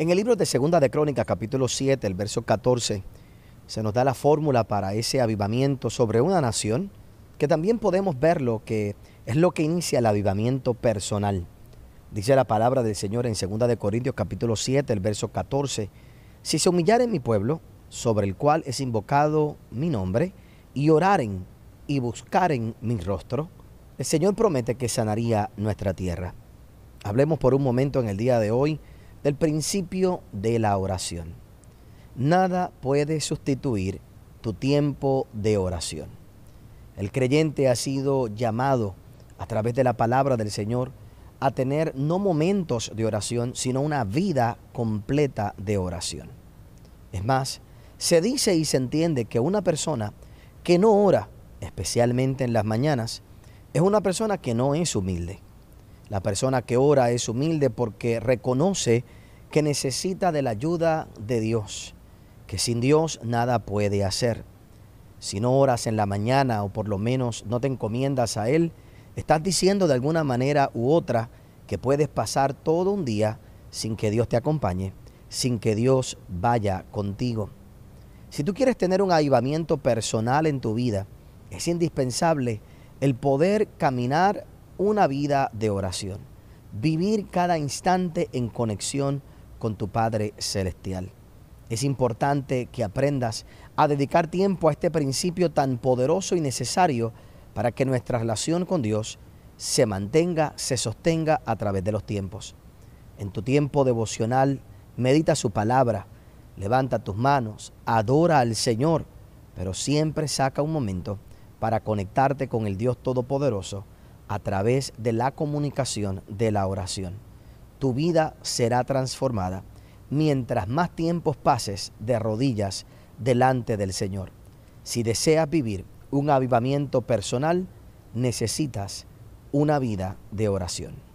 En el libro de Segunda de Crónicas, capítulo 7, el verso 14, se nos da la fórmula para ese avivamiento sobre una nación, que también podemos ver lo que es lo que inicia el avivamiento personal. Dice la palabra del Señor en Segunda de Corintios, capítulo 7, el verso 14, si se humillaren mi pueblo, sobre el cual es invocado mi nombre, y oraren y buscaren mi rostro, el Señor promete que sanaría nuestra tierra. Hablemos por un momento en el día de hoy del principio de la oración. Nada puede sustituir tu tiempo de oración. El creyente ha sido llamado a través de la palabra del Señor a tener no momentos de oración, sino una vida completa de oración. Es más, se dice y se entiende que una persona que no ora, especialmente en las mañanas, es una persona que no es humilde. La persona que ora es humilde porque reconoce que necesita de la ayuda de Dios, que sin Dios nada puede hacer. Si no oras en la mañana o por lo menos no te encomiendas a Él, estás diciendo de alguna manera u otra que puedes pasar todo un día sin que Dios te acompañe, sin que Dios vaya contigo. Si tú quieres tener un avivamiento personal en tu vida, es indispensable el poder caminar una vida de oración, vivir cada instante en conexión con tu Padre Celestial. Es importante que aprendas a dedicar tiempo a este principio tan poderoso y necesario para que nuestra relación con Dios se mantenga, se sostenga a través de los tiempos. En tu tiempo devocional, medita su palabra, levanta tus manos, adora al Señor, pero siempre saca un momento para conectarte con el Dios Todopoderoso a través de la comunicación de la oración. Tu vida será transformada mientras más tiempos pases de rodillas delante del Señor. Si deseas vivir un avivamiento personal, necesitas una vida de oración.